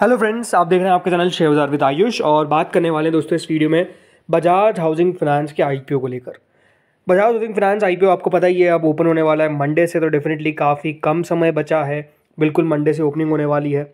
Hello friends आप देख रहे हैं आपके चैनल शेयर बाजार विद आयुष और बात करने वाले हैं दोस्तों इस वीडियो में बजाज हाउसिंग फाइनेंस के आईपीओ को लेकर बजाज हाउसिंग फाइनेंस आईपीओ आपको पता ही है अब ओपन होने वाला है मंडे से तो डेफिनेटली काफ़ी कम समय बचा है बिल्कुल मंडे से ओपनिंग होने वाली है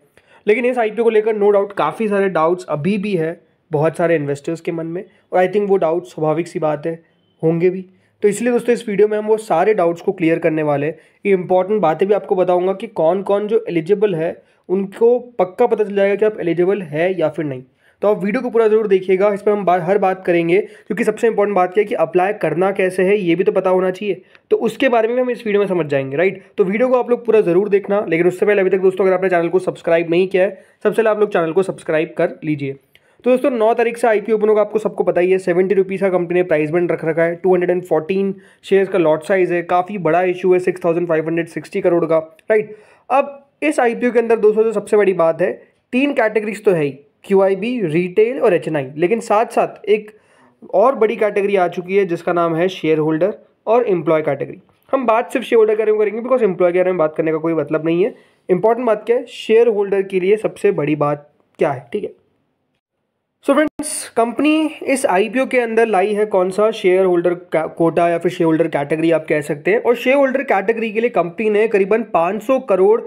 लेकिन इस आई को लेकर नो डाउट काफ़ी सारे डाउट्स अभी भी है बहुत सारे इन्वेस्टर्स के मन में और आई थिंक वो डाउट्स स्वाभाविक सी बात है होंगे भी तो इसलिए दोस्तों इस वीडियो में हम वो सारे डाउट्स को क्लियर करने वाले हैं ये इंपॉर्टेंट बातें भी आपको बताऊंगा कि कौन कौन जो एलिजिबल है उनको पक्का पता चल जाएगा कि आप एलिजिबल है या फिर नहीं तो आप वीडियो को पूरा जरूर देखिएगा इस पर हम बात हर बात करेंगे क्योंकि सबसे इंपॉर्टेंट बात क्या है कि अप्लाई करना कैसे है ये भी तो पता होना चाहिए तो उसके बारे में हम इस वीडियो में समझ जाएंगे राइट तो वीडियो को आप लोग पूरा जरूर देखना लेकिन उससे पहले अभी तक दोस्तों अगर आपने चैनल को सब्सक्राइब नहीं किया है सबसे पहले आप लोग चैनल को सब्सक्राइब कर लीजिए तो दोस्तों नौ तारीख से आई पी ओपन होगा आपको सबको पता ही है सेवेंटी रुपीज़ का कंपनी ने प्राइस बैंड रख रखा है two hundred and fourteen shares का लॉट साइज़ है काफ़ी बड़ा इशू है six thousand five hundred sixty crore का राइट अब इस आई के अंदर दोस्तों जो सबसे बड़ी बात है तीन कैटेगरीज तो है ही क्यू रिटेल और एच लेकिन साथ साथ एक और बड़ी कैटेगरी आ चुकी है जिसका नाम है शेयर होल्डर और एम्प्लॉय कैटेगरी हम बात सिर्फ शेयर होल्डर के करेंगे बिकॉज एम्प्लॉय के बारे में बात करने का कोई मतलब नहीं है इंपॉर्टेंट बात क्या है शेयर होल्डर के लिए सबसे बड़ी बात क्या है ठीक है सो फ्रेंड्स कंपनी इस आईपीओ के अंदर लाई है कौन सा शेयर होल्डर कोटा या फिर शेयर होल्डर कैटेगरी आप कह सकते हैं और शेयर होल्डर कैटेगरी के लिए कंपनी ने करीबन 500 करोड़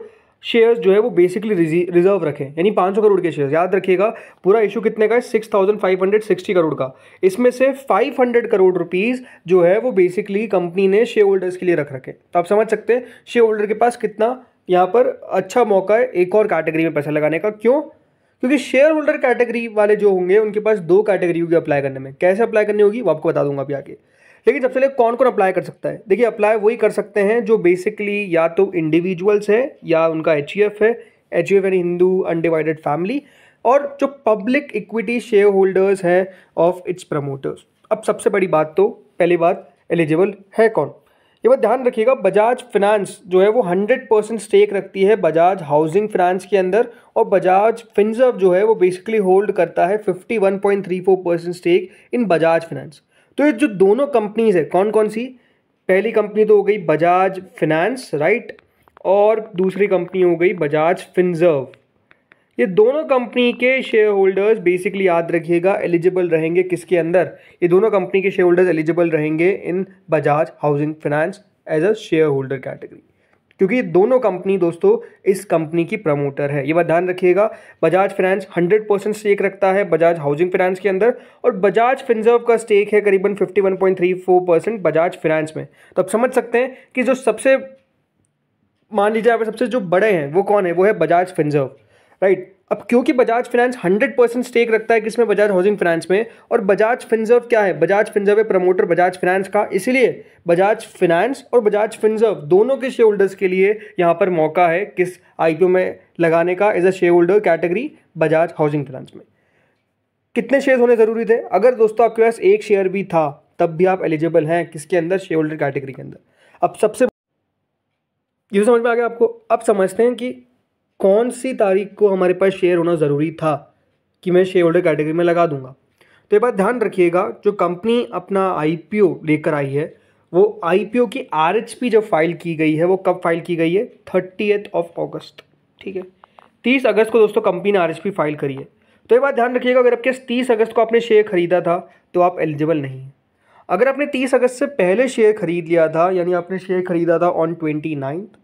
शेयर्स जो है वो बेसिकली रिजर्व रखें यानी 500 करोड़ के शेयर्स याद रखिएगा पूरा इशू कितने का है 6560 करोड़ का इसमें से 500 करोड़ रुपीस जो है वो बेसिकली कंपनी ने शेयर होल्डर्स के लिए रख रखे तो आप समझ सकते हैं शेयर होल्डर के पास कितना यहाँ पर अच्छा मौका है एक और कैटेगरी में पैसा लगाने का क्यों क्योंकि शेयर होल्डर कैटेगरी वाले जो होंगे उनके पास दो कैटेगरी होगी अप्लाई करने में कैसे अप्लाई करनी होगी वो आपको बता दूंगा अभी आगे लेकिन सबसे पहले कौन कौन अप्लाई कर सकता है देखिए अप्लाई वही कर सकते हैं जो बेसिकली या तो इंडिविजुअल्स है या उनका एच e है एच e यानी हिंदू अनडिवाइडेड फैमिली और जो पब्लिक इक्विटी शेयर होल्डर्स हैं ऑफ इट्स प्रमोटर्स अब सबसे बड़ी बात तो पहली बात एलिजिबल है कौन ये बात ध्यान रखिएगा बजाज फिनांस जो है वो 100 परसेंट स्टेक रखती है बजाज हाउसिंग फिनांस के अंदर और बजाज फिनजर्व जो है वो बेसिकली होल्ड करता है 51.34 percent stake in Bajaj finance तो ये जो दोनों कंपनीज़ है कौन कौन सी पहली कंपनी तो हो गई बजाज फिनेंस राइट और दूसरी कंपनी हो गई बजाज फिनजर्व ये दोनों कंपनी के शेयर होल्डर्स बेसिकली याद रखिएगा एलिजिबल रहेंगे किसके अंदर ये दोनों कंपनी के शेयर होल्डर्स एलिजिबल रहेंगे in Bajaj housing finance as a share holder category क्योंकि ये दोनों कंपनी दोस्तों इस कंपनी की प्रमोटर है ये बात ध्यान रखिएगा बजाज फाइनेंस 100 परसेंट स्टेक रखता है बजाज हाउसिंग फाइनेंस के अंदर और बजाज फिंजर्व का स्टेक है करीबन 51.34 परसेंट बजाज फाइनेंस में तो आप समझ सकते हैं कि जो सबसे मान लीजिए आप सबसे जो बड़े हैं वो कौन है वो है बजाज फिंजर्व राइट अब क्योंकि बजाज फाइनेंस 100 परसेंट स्टेक रखता है किसमें बजाज हाउसिंग फाइनेंस में और बजाज फिनजर्व क्या है बजाज फिनजर्व है प्रमोटर बजाज फाइनेंस का इसीलिए बजाज फाइनेंस और बजाज फिनजर्व दोनों के शेयर होल्डर्स के लिए यहाँ पर मौका है किस आई में लगाने का as a share holder category Bajaj housing finance में कितने शेयर होने ज़रूरी थे अगर दोस्तों आपके पास एक शेयर भी था तब भी आप एलिजिबल हैं किसके अंदर शेयर होल्डर कैटेगरी के अंदर अब सबसे ये समझ में आ गया आपको अब समझते हैं कि कौन सी तारीख को हमारे पास शेयर होना ज़रूरी था कि मैं शेयर होल्डर कैटेगरी में लगा दूंगा तो एक बात ध्यान रखिएगा जो कंपनी अपना आई लेकर आई है वो आई की आर जब फाइल की गई है वो कब फाइल की गई है थर्टी ऑफ ऑगस्ट ठीक है तीस अगस्त को दोस्तों कंपनी ने आर फाइल करी है तो ये बात ध्यान रखिएगा अगर आपके तीस अगस्त को आपने शेयर खरीदा था तो आप एलिजिबल नहीं हैं अगर आपने तीस अगस्त से पहले शेयर खरीद लिया था यानी आपने शेयर खरीदा था ऑन ट्वेंटी नाइन्थ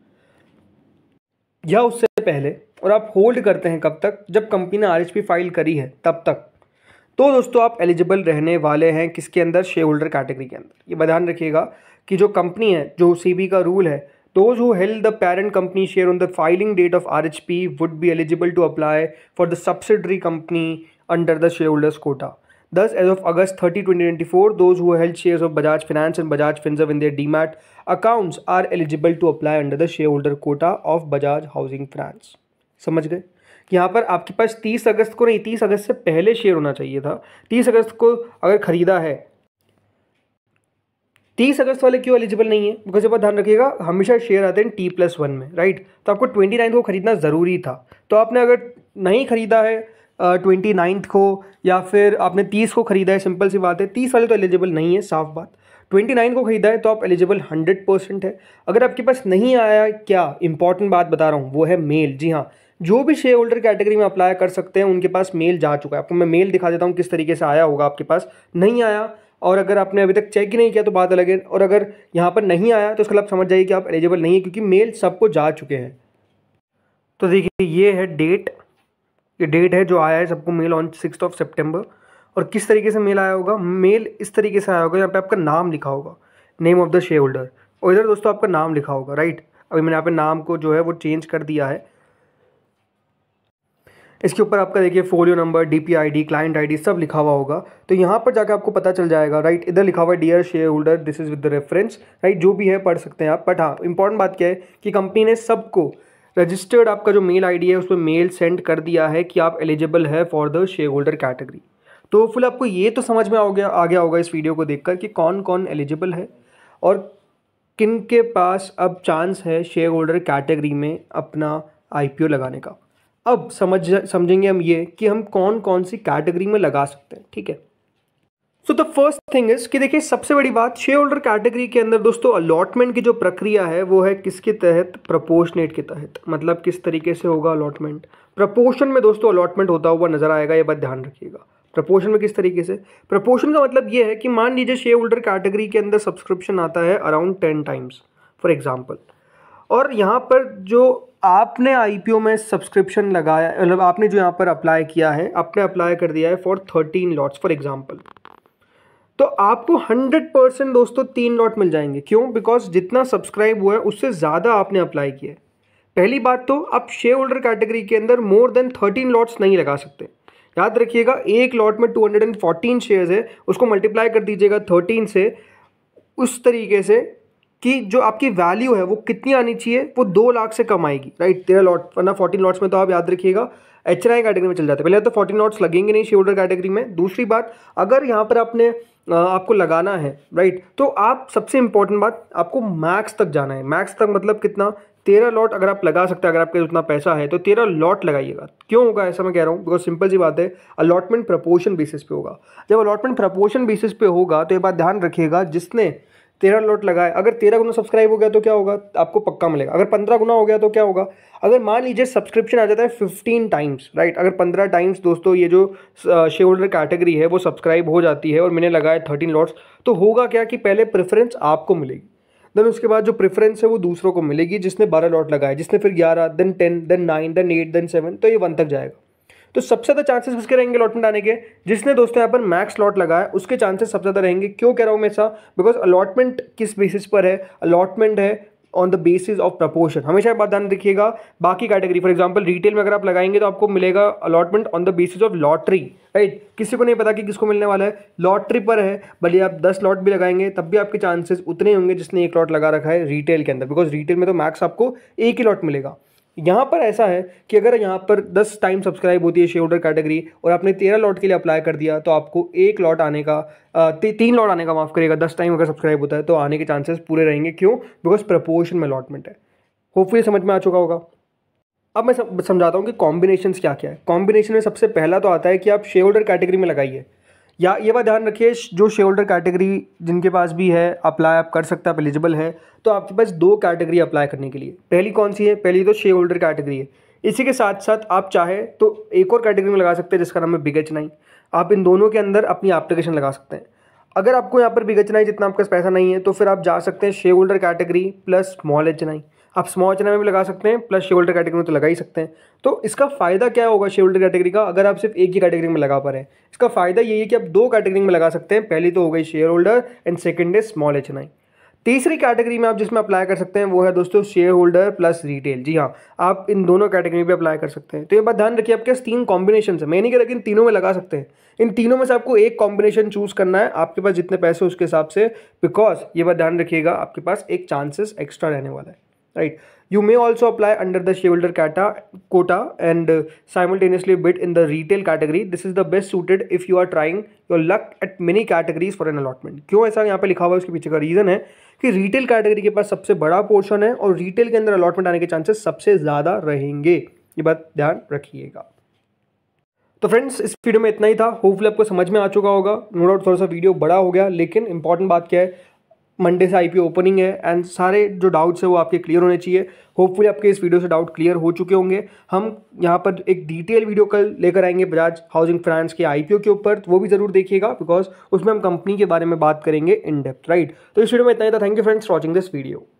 या उससे पहले और आप होल्ड करते हैं कब तक जब कंपनी ने आर फाइल करी है तब तक तो दोस्तों आप एलिजिबल रहने वाले हैं किसके अंदर शेयर होल्डर कैटेगरी के अंदर ये ध्यान रखिएगा कि जो कंपनी है जो सी का रूल है those who held the parent company share on the filing date of R would be eligible to apply for the subsidiary company under the shareholders quota Thus, as of August 30, 2024, those who held shares of Bajaj Finance and Bajaj Finserv in their DMAT accounts are eligible to apply under the shareholder quota of Bajaj Housing Finance. समझ गए यहाँ पर आपके पास 30 अगस्त को नहीं 30 अगस्त से पहले share होना चाहिए था 30 अगस्त को अगर ख़रीदा है 30 अगस्त वाले क्यों एलिजिबल नहीं है बिकॉज ये बात ध्यान रखिएगा हमेशा शेयर आते हैं टी प्लस वन में राइट तो आपको ट्वेंटी नाइन्थ को खरीदना ज़रूरी था तो आपने अगर नहीं खरीदा है ट्वेंटी नाइन्थ को या फिर आपने तीस को ख़रीदा है सिंपल सी बात है तीस वाले तो एलिजिबल नहीं है साफ बात ट्वेंटी नाइन को ख़रीदा है तो आप एलिजिबल हंड्रेड परसेंट है अगर आपके पास नहीं आया क्या इंपॉर्टेंट बात बता रहा हूँ वो है मेल जी हाँ जो भी शेयर होल्डर कैटेगरी में अप्लाई कर सकते हैं उनके पास मेल जा चुका है आपको मैं मेल दिखा देता हूँ किस तरीके से आया होगा आपके पास नहीं आया और अगर आपने अभी तक चेक ही नहीं किया तो बात अलग है और अगर यहाँ पर नहीं आया तो इसका लिए मतलब आप समझ जाइए कि आप एलिजिबल नहीं है क्योंकि मेल सबको जा चुके हैं तो देखिए ये है डेट ये डेट है जो आया है सबको mail on six of September और किस तरीके से मेल आया होगा मेल इस तरीके से आया होगा यहाँ पे आपका नाम लिखा होगा name of the share holder और इधर दोस्तों आपका नाम लिखा होगा राइट अभी मैंने यहाँ पे नाम को जो है वो चेंज कर दिया है इसके ऊपर आपका देखिए folio number D P I D client I D सब लिखा हुआ होगा तो यहाँ पर जाकर आपको पता चल जाएगा राइट इधर लिखा हुआ है dear share holder this is with the reference right जो भी है पढ़ सकते हैं आप बट हाँ इंपॉर्टेंट बात क्या है कि कंपनी ने सबको रजिस्टर्ड आपका जो मेल आईडी है उसमें मेल सेंड कर दिया है कि आप एलिजिबल है for the share holder category तो फुल आपको ये तो समझ में आ गया आ गया होगा इस वीडियो को देखकर कि कौन कौन एलिजिबल है और किन के पास अब चांस है शेयर होल्डर कैटेगरी में अपना आईपीओ लगाने का अब समझ समझेंगे हम ये कि हम कौन कौन सी कैटेगरी में लगा सकते हैं ठीक है so the first thing is कि देखिए सबसे बड़ी बात शेयर होल्डर कैटेगरी के अंदर दोस्तों अलॉटमेंट की जो प्रक्रिया है वो है किसके तहत प्रपोर्शनेट के तहत मतलब किस तरीके से होगा अलॉटमेंट प्रपोर्शन में दोस्तों अलॉटमेंट होता हुआ नजर आएगा ये बात ध्यान रखिएगा प्रपोर्शन में किस तरीके से प्रपोर्शन का मतलब ये है कि मान लीजिए शेयर होल्डर कैटेगरी के अंदर सब्सक्रिप्शन आता है around ten times for example और यहाँ पर जो आपने ओ में सब्सक्रिप्शन लगाया मतलब आपने जो यहाँ पर अप्लाई किया है आपने अप्लाई कर दिया है for thirteen lots for example तो आपको हंड्रेड परसेंट दोस्तों तीन लॉट मिल जाएंगे क्यों बिकॉज जितना सब्सक्राइब हुआ है उससे ज़्यादा आपने अप्लाई किया है पहली बात तो आप शेयर होल्डर कैटेगरी के अंदर मोर देन थर्टीन लॉट्स नहीं लगा सकते याद रखिएगा एक लॉट में two hundred and fourteen shares है उसको मल्टीप्लाई कर दीजिएगा थर्टीन से उस तरीके से कि जो आपकी वैल्यू है वो कितनी आनी चाहिए वो दो लाख से कम आएगी राइट तेरह लॉट वरना फोर्टीन लॉट्स में तो आप याद रखिएगा एच एन आई कैटेगरी में चल जाते हैं पहले तो फोर्टीन लॉट्स लगेंगे नहीं शेयर कैटेगरी में दूसरी बात अगर यहाँ पर आपने आपको लगाना है राइट तो आप सबसे इंपॉर्टेंट बात आपको मैक्स तक जाना है मैक्स तक मतलब कितना तेरह लॉट अगर आप लगा सकते हैं अगर आपके उतना पैसा है तो तेरह लॉट लगाइएगा क्यों होगा ऐसा मैं कह रहा हूँ बिकॉज सिंपल सी बात है अलॉटमेंट प्रपोर्शन बेसिस पे होगा जब अलॉटमेंट प्रपोर्शन बेसिस पे होगा तो ये बात ध्यान रखिएगा जिसने तेरह लॉट लगाए अगर तेरह गुना सब्सक्राइब हो गया तो क्या होगा आपको पक्का मिलेगा अगर पंद्रह गुना हो गया तो क्या होगा अगर मान लीजिए सब्सक्रिप्शन आ जाता है फिफ्टीन टाइम्स राइट अगर पंद्रह टाइम्स दोस्तों ये जो शेयर होल्डर कैटेगरी है वो सब्सक्राइब हो जाती है और मैंने लगाया थर्टीन लॉट्स तो होगा क्या कि पहले प्रेफरेंस आपको मिलेगी देन उसके बाद जो प्रेफरेंस है वो दूसरों को मिलेगी जिसने बारह लॉट लगाए जिसने फिर ग्यारह then ten then nine then eight then seven तो ये वन तक जाएगा तो सबसे ज़्यादा चांसेस किसके रहेंगे अलॉटमेंट आने के जिसने दोस्तों यहाँ पर मैक्स लॉट लगाया उसके चांसेस सबसे ज़्यादा रहेंगे क्यों कह रहा हूँ मैं ऐसा बिकॉज अलॉटमेंट किस बेसिस पर है अलॉटमेंट है on the basis of proportion हमेशा बात ध्यान रखिएगा बाकी कैटेगरी फॉर एग्जाम्पल रिटेल में अगर आप लगाएंगे तो आपको मिलेगा allotment on the basis of lottery right किसी को नहीं पता कि किसको मिलने वाला है लॉटरी पर है भले आप दस लॉट भी लगाएंगे तब भी आपके चांसेस उतने होंगे जिसने एक लॉट लगा रखा है रिटेल के अंदर बिकॉज रिटेल में तो मैक्स आपको एक ही लॉट मिलेगा यहाँ पर ऐसा है कि अगर यहाँ पर दस टाइम सब्सक्राइब होती है शेयर होल्डर कैटेगरी और आपने तेरह लॉट के लिए अप्लाई कर दिया तो आपको एक लॉट आने का ती, तीन लॉट आने का माफ़ करेगा दस टाइम अगर सब्सक्राइब होता है तो आने के चांसेस पूरे रहेंगे क्यों बिकॉज प्रपोर्शन में अलॉटमेंट है होपफुली समझ में आ चुका होगा अब मैं समझाता हूँ कि कॉम्बिनेशन क्या क्या है कॉम्बिनेशन में सबसे पहला तो आता है कि आप शेयर होल्डर कैटेगरी में लगाइए या ये बात ध्यान रखिए जो शेयर होल्डर कैटेगरी जिनके पास भी है अप्लाई आप कर सकते हैं आप एलिजिबल है तो आपके पास दो कैटेगरी अप्लाई करने के लिए पहली कौन सी है पहली तो शेयर होल्डर कैटेगरी है इसी के साथ साथ आप चाहे तो एक और कैटेगरी में लगा सकते हैं जिसका नाम है बिगच नाई आप इन दोनों के अंदर अपनी एप्लीकेशन लगा सकते हैं अगर आपको यहाँ पर बिगच नाई जितना आपके पास पैसा नहीं है तो फिर आप जा सकते हैं share holder category plus H N I आप स्मॉल स्मॉचना में भी लगा सकते हैं प्लस शेवल्टर कैटेगरी में तो लगा ही सकते हैं तो इसका फ़ायदा क्या होगा शेवल्टर कैटेगरी का अगर आप सिर्फ एक ही कैटेगरी में लगा पा रहे हैं इसका फ़ायदा यही है कि आप दो कैटेगरी में लगा सकते हैं पहली तो हो गई शेयर होल्डर एंड सेकेंड है स्मॉल एच तीसरी कैटेगरी में आप जिसमें अप्लाई कर सकते हैं वो है दोस्तों शेयर होल्डर प्लस रिटेल जी हाँ आप इन दोनों कैटेगरी पे अप्लाई कर सकते हैं तो ये बात ध्यान रखिए आपके पास तीन कॉम्बिनेशन है मैं नहीं कह रहा कि इन तीनों में लगा सकते हैं इन तीनों में से आपको एक कॉम्बिनेशन चूज करना है आपके पास जितने पैसे उसके हिसाब से बिकॉज ये बात ध्यान रखिएगा आपके पास एक चांसेस एक्स्ट्रा रहने वाला है right you may also apply under the shareholder quota, quota and simultaneously bid in the retail category this is the best suited if you are trying your luck at many categories for an allotment क्यों ऐसा यहाँ पे लिखा हुआ है उसके पीछे का रीज़न है कि रिटेल कैटेगरी के पास सबसे बड़ा पोर्शन है और रिटेल के अंदर अलॉटमेंट आने के चांसेस सबसे ज़्यादा रहेंगे ये बात ध्यान रखिएगा तो फ्रेंड्स इस वीडियो में इतना ही था होपफुल आपको समझ में आ चुका होगा नो डाउट थोड़ा सा वीडियो बड़ा हो गया लेकिन इंपॉर्टेंट बात क्या है मंडे से आईपीओ ओपनिंग है एंड सारे जो डाउट्स है वो आपके क्लियर होने चाहिए होपफुली आपके इस वीडियो से डाउट क्लियर हो चुके होंगे हम यहाँ पर एक डिटेल वीडियो कल लेकर आएंगे बजाज हाउसिंग फाइनेंस के आईपीओ के ऊपर तो वो भी जरूर देखिएगा बिकॉज उसमें हम कंपनी के बारे में बात करेंगे इन डेप्थ राइट तो इस वीडियो में इतना ही था thank you friends watching this video